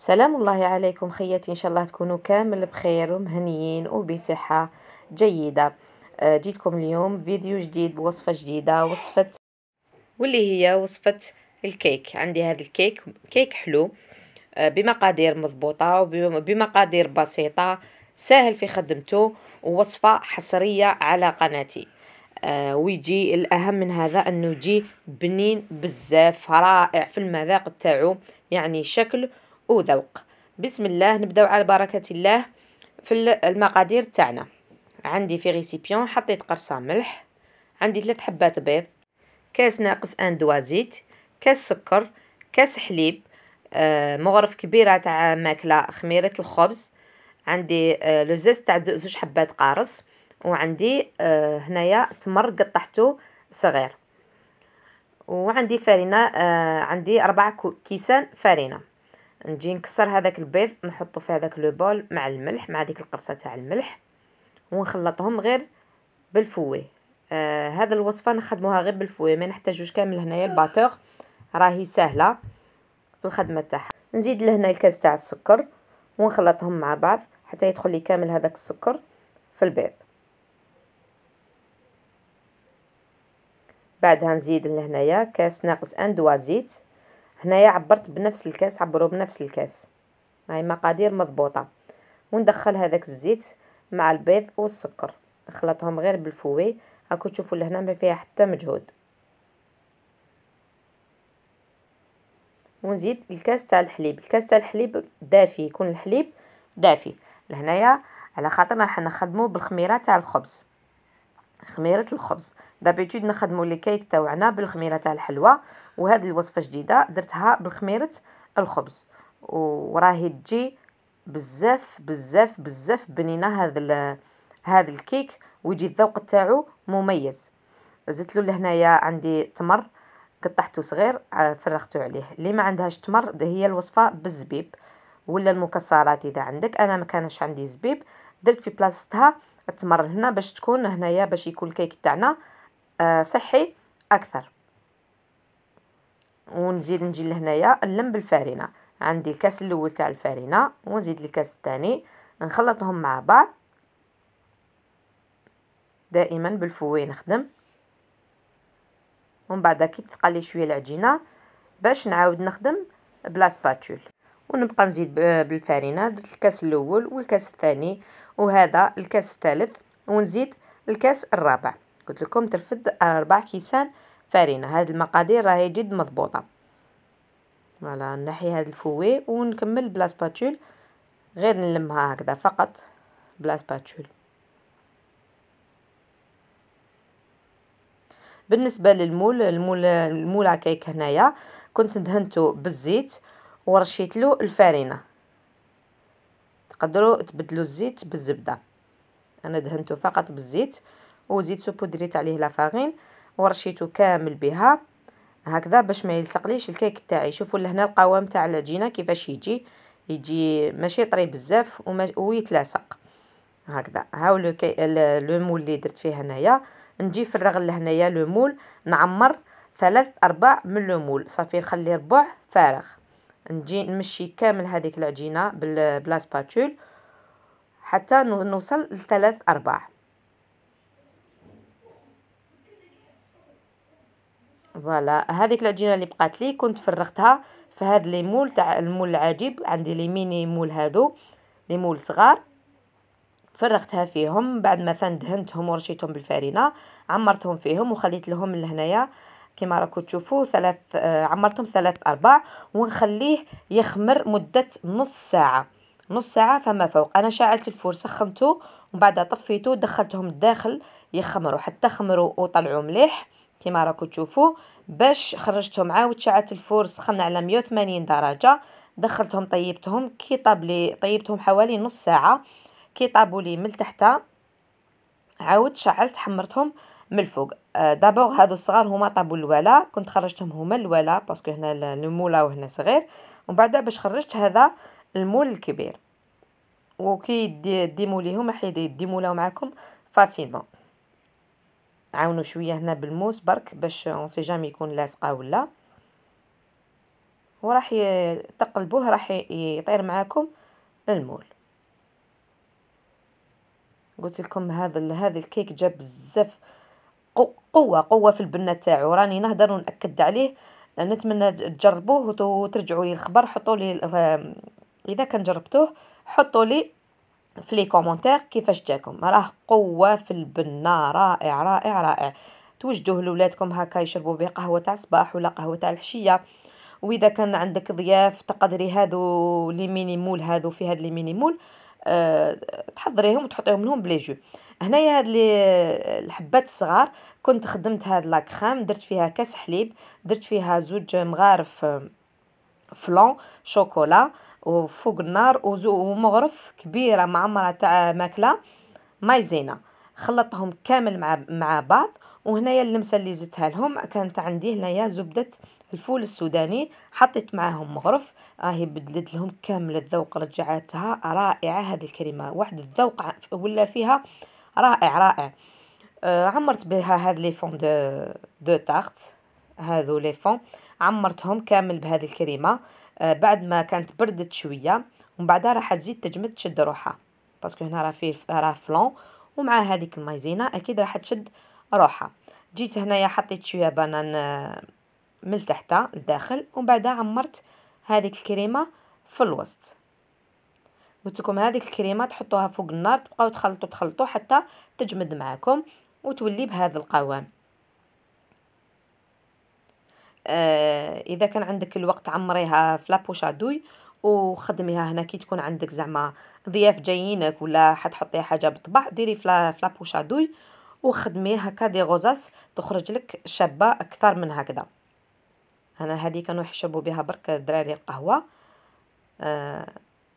سلام الله عليكم خياتي ان شاء الله تكونوا كامل بخير ومهنيين وبصحه جيده آه، جيتكم اليوم فيديو جديد بوصفه جديده وصفه واللي هي وصفه الكيك عندي هذا الكيك كيك حلو آه، بمقادير مضبوطه وبمقادير بسيطه سهل في خدمته ووصفه حصريه على قناتي آه، ويجي الاهم من هذا انه يجي بنين بزاف رائع في المذاق تاعو يعني شكل وذوق بسم الله نبداو على بركه الله في المقادير تاعنا عندي في ريسيبيون حطيت قرصه ملح عندي ثلاث حبات بيض كاس ناقص ان دوا زيت كاس سكر كاس حليب آه مغرف كبيره تاع ماكله خميره الخبز عندي آه لو تاع زوج حبات قارص وعندي آه هنايا تمر قطعته صغير وعندي فرينه آه عندي أربعة كيسان فرينه نجي نكسر هذاك البيض نحطه في هذاك لو بول مع الملح مع ديك القرصه تاع الملح ونخلطهم غير بالفوي آه هذا الوصفه نخدموها غير بالفوي ما نحتاجوش كامل هنايا الباتور راهي سهله في الخدمه تاعها نزيد لهنا الكاس تاع السكر ونخلطهم مع بعض حتى يدخل لي كامل هذاك السكر في البيض بعدها نزيد لهنايا كاس ناقص ان زيت هنايا عبرت بنفس الكاس عبروا بنفس الكاس هاي مقادير مضبوطه وندخل هذاك الزيت مع البيض والسكر نخلطهم غير بالفوي هاكو تشوفوا لهنا ما فيها حتى مجهود ونزيد الكاس تاع الحليب الكاس تاع الحليب دافي يكون الحليب دافي لهنايا على خاطرنا راح نخدمو بالخميره تاع الخبز خميره الخبز دابيتود نخدمو لي كيك تاوعنا بالخميره تاع الحلوى وهاد الوصفه جديده درتها بالخميره الخبز وراهي تجي بزاف بزاف بزاف بنينه هذا هذا الكيك ويجي الذوق تاعو مميز زدت له لهنايا عندي تمر قطعته صغير آه، فرغته عليه اللي ما عندهاش تمر ده هي الوصفه بالزبيب ولا المكسرات اذا عندك انا ما كانش عندي زبيب درت في بلاصتها التمر هنا باش تكون هنايا باش يكون الكيك تاعنا آه، صحي اكثر ونزيد نجي لهنايا نلم بالفارينه عندي الكاس الاول تاع الفارينه ونزيد الكاس الثاني نخلطهم مع بعض دائما بالفوي نخدم ومن بعد كي تقلي لي شويه العجينه باش نعاود نخدم بلا سباتول ونبقى نزيد بالفارينه درت الكاس الاول والكاس الثاني وهذا الكاس الثالث ونزيد الكاس الرابع قلت لكم ترفد اربع كيسان فارينه هاد المقادير راهي جد مضبوطه فوالا نحي هاد الفوي ونكمل بلا سباتول غير نلمها هكذا فقط بلا سباتول بالنسبه للمول المول الموله كيك هنايا كنت دهنته بالزيت ورشيت له الفارينه تقدروا تبدلوا الزيت بالزبده انا دهنته فقط بالزيت وزيت سوبو عليه لافاغين ورشيته كامل بها هكذا باش ما يلصقليش الكيك تاعي شوفوا لهنا القوام تاع العجينه كيفاش يجي يجي ماشي طري بزاف ويتلاصق هكذا هاو لو كي لو مول اللي درت فيه هنايا نجي فرغ لهنايا لو مول نعمر ثلاث ارباع من لو مول صافي نخلي ربع فارغ نجي نمشي كامل هذيك العجينه بلا سباتول حتى نوصل لثلاث ارباع فوالا هذيك العجينه اللي بقات لي كنت فرغتها في هاد لي مول تاع المول العجيب عندي لي ميني مول هادو لي مول صغار فرغتها فيهم بعد مثلا دهنتهم ورشيتهم بالفارينه عمرتهم فيهم وخليت لهم لهنايا كما راكم تشوفوا ثلاث آه، عمرتهم ثلاث ارباع ونخليه يخمر مده نص ساعه نص ساعه فما فوق انا شعلت الفور سخنته ومن بعد طفيته دخلتهم الداخل يخمروا حتى خمروا وطلعوا مليح كما راكم تشوفوا باش خرجتهم عاود شعلت الفور سخن على 180 درجه دخلتهم طيبتهم كي طاب لي طيبتهم حوالي نص ساعه كي طابوا لي من تحت عاود شعلت حمرتهم من الفوق آه، دابور هادو الصغار هما طابو الولا كنت خرجتهم هما الولا باسكو هنا المولا وهنا صغير ومن بعد باش خرجت هذا المول الكبير وكي ديمو ليهم حيد ديمولاو معاكم فاسيلمون عاونوا شويه هنا بالموس برك باش اون سي جامي يكون لاصقه ولا وراح تقلبوه راح يطير معاكم المول قلت لكم هذا هذا الكيك جاب بزاف قوه قوه في البنه تاعو راني نهضر وناكد عليه نتمنى تجربوه وترجعوا لي الخبر حطوا لي اذا كان جربتوه حطوا لي في لي كومونتير كيفاش جاكم راه قوه في البنه رائع رائع رائع توجدوه لولادكم هكا يشربوا به قهوه تاع الصباح ولا قهوه تاع العشيه واذا كان عندك ضياف تقدري هذو لي مينيمول هذو في هاد لي مينيمول تحضريهم وتحطيهم لهم بلي جو هنايا هاد لي الحبات الصغار كنت خدمت هاد لاكريم درت فيها كاس حليب درت فيها زوج مغارف فلون شوكولا وفوق النار ومغرف كبيره معمره تاع ماكله مايزينا خلطهم كامل مع مع بعض وهنايا اللمسه اللي زدتها لهم كانت عندي هنايا زبده الفول السوداني حطيت معاهم مغرف راهي بدلت لهم كامل الذوق رجعتها رائعه هذه الكريمه واحد الذوق ولا فيها رائع رائع آه عمرت بها هاد لي فون دو دو تارت هذو لي فون عمرتهم كامل بهذه الكريمه آه بعد ما كانت بردت شويه ومن بعدها راح تزيد تجمد تشد روحها باسكو هنا راه فيه راه فلون ومع هذيك المايزينا اكيد راح تشد روحها جيت هنايا حطيت شويه بنان آه، من تحت لداخل ومن بعد عمرت هذيك الكريمه في الوسط قلت لكم هذيك الكريمه تحطوها فوق النار تبقاو تخلطوا تخلطوا حتى تجمد معاكم وتولي بهذا القوام آه اذا كان عندك الوقت عمريها في لابوشادوي وخدميها هنا كي تكون عندك زعما ضياف جايينك ولا حتحطي حاجه بالطبع ديري في لابوشادوي وخدمي هكا دي غوزاس تخرج لك شابه اكثر من هكذا انا هذه كانوا يحشبوا بها برك الدراري القهوه آه،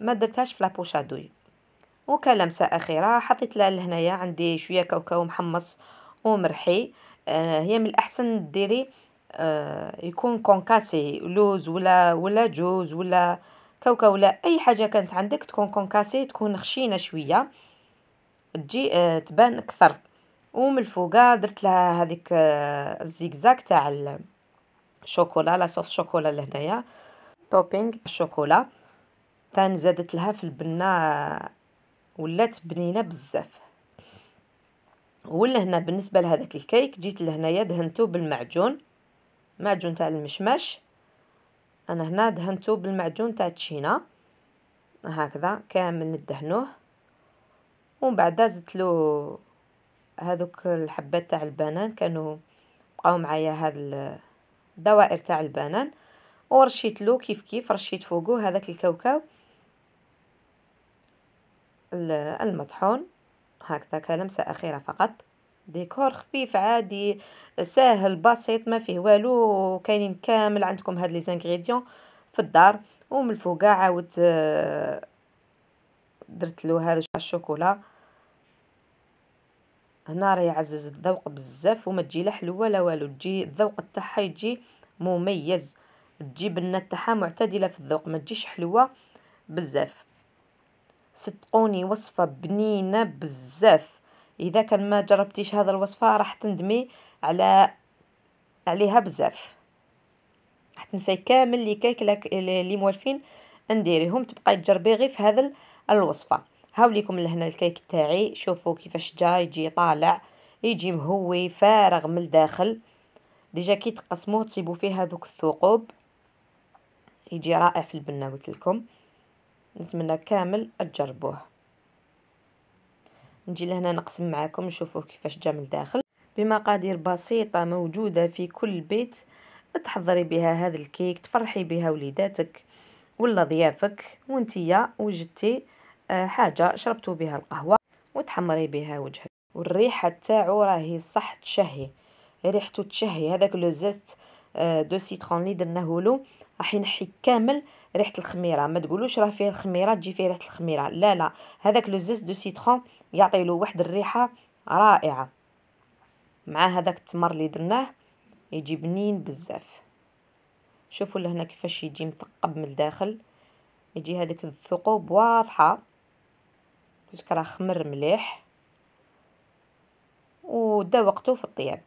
ما درتهاش في لابوشادوي وكلمسه اخيره حطيت لها لهنايا عندي شويه كاوكاو محمص ومرحي آه، هي من الاحسن ديري آه، يكون كونكاسي لوز ولا ولا جوز ولا كاوكاو ولا اي حاجه كانت عندك تكون كونكاسي تكون خشينه شويه تجي تبان اكثر ومن الفوقه درت لها هذيك آه، الزيكزاك تاع الشوكولا لا صوص شوكولا لهنايا توبينغ الشوكولا ثاني زادت لها في البنه آه، ولات بنينه بزاف ولهنا بالنسبه لهذاك الكيك جيت لهنايا دهنته بالمعجون معجون تاع المشماش انا هنا دهنته بالمعجون تاع تشينا هكذا كامل ندهنوه ومن بعد زدت له هذوك الحبات تاع البنان كانوا بقاو معايا هاد الدوائر تاع البنان ورشيت له كيف كيف رشيت فوقو هذاك الكاوكاو المطحون هكذا كلمسة أخيرة فقط ديكور خفيف عادي ساهل بسيط ما فيه والو كاينين كامل عندكم هاد لي زانغريديون في الدار ومن الفوق عاود آه، درت له هذا الشوكولا هنا راه يعزز الذوق بزاف وما تجي لا حلوه لا والو تجي الذوق تاعها يجي مميز تجي بنه تاعها معتدله في الذوق ما تجيش حلوه بزاف صدقوني وصفه بنينه بزاف اذا كان ما جربتيش هذا الوصفه راح تندمي على عليها بزاف راح تنساي كامل لي كيك اللي موالفين نديريهم تبقاي تجربي غير في هذا الوصفه هاوليكم لهنا الكيك تاعي شوفوا كيفاش جا يجي طالع يجي مهوي فارغ من الداخل ديجا كي تقسموه تصيبوا فيه هذوك الثقوب يجي رائع في البنه قلت لكم نتمنى كامل تجربوه نجي لهنا نقسم معاكم نشوفوه كيفاش جا من الداخل بمقادير بسيطه موجوده في كل بيت تحضري بها هذا الكيك تفرحي بها وليداتك ولا ضيافك وانتيا وجدتي آه، حاجة شربتو بها القهوة وتحمري بها وجهك والريحة تاعو راهي صح تشهي ريحتو تشهي هذاك لو زيست آه، دو سيترون لي درناه له راح ينحي كامل ريحه الخميره ما تقولوش راه فيه الخميره تجي فيه ريحه الخميره لا لا هذاك لو زيست دو سيترون يعطي له واحد الريحه رائعه مع هذاك التمر اللي درناه يجي بنين بزاف شوفوا لهنا كيفاش يجي مثقب من الداخل يجي هذيك الثقوب واضحه حيت راه خمر مليح ودا وقته في الطياب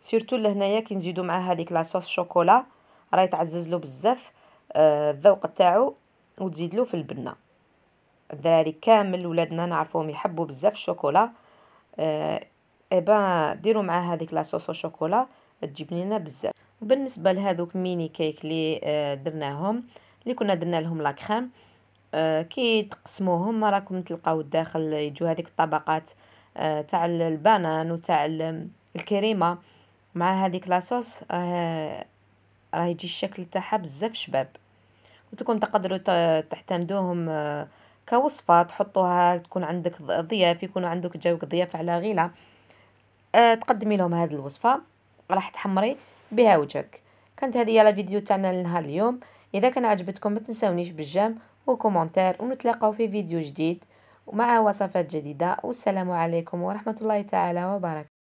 سيرتو لهنايا كي نزيدو مع هذيك لاصوص شوكولا راه يتعزز له بزاف آه، الذوق آه تاعو وتزيد له في البنه الدراري كامل ولادنا نعرفوهم يحبوا بزاف الشوكولا آه ايبا ديروا مع هذيك لاصوص شوكولا تجيب لنا بزاف بالنسبه لهذوك ميني كيك اللي آه، درناهم اللي كنا درنا لهم لا كريم آه، كي تقسموهم راكم تلقاو الداخل يجوا هذيك الطبقات آه، تاع البنان وتاع الكريمه مع هذيك لاصوص راه راه يجي الشكل تاعها بزاف شباب وتكون تقدروا تعتمدوهم آه، كوصفه تحطوها تكون عندك ضياف يكون عندك جوك ضياف على غيله تقدمي لهم هذه الوصفه راح تحمري بها وجهك كانت هذه هي الفيديو تاعنا لنهار اليوم اذا كان عجبتكم ما تنساونيش بالجام وكومنتار ونتلاقاو في فيديو جديد ومع وصفات جديدة والسلام عليكم ورحمة الله تعالى وبركاته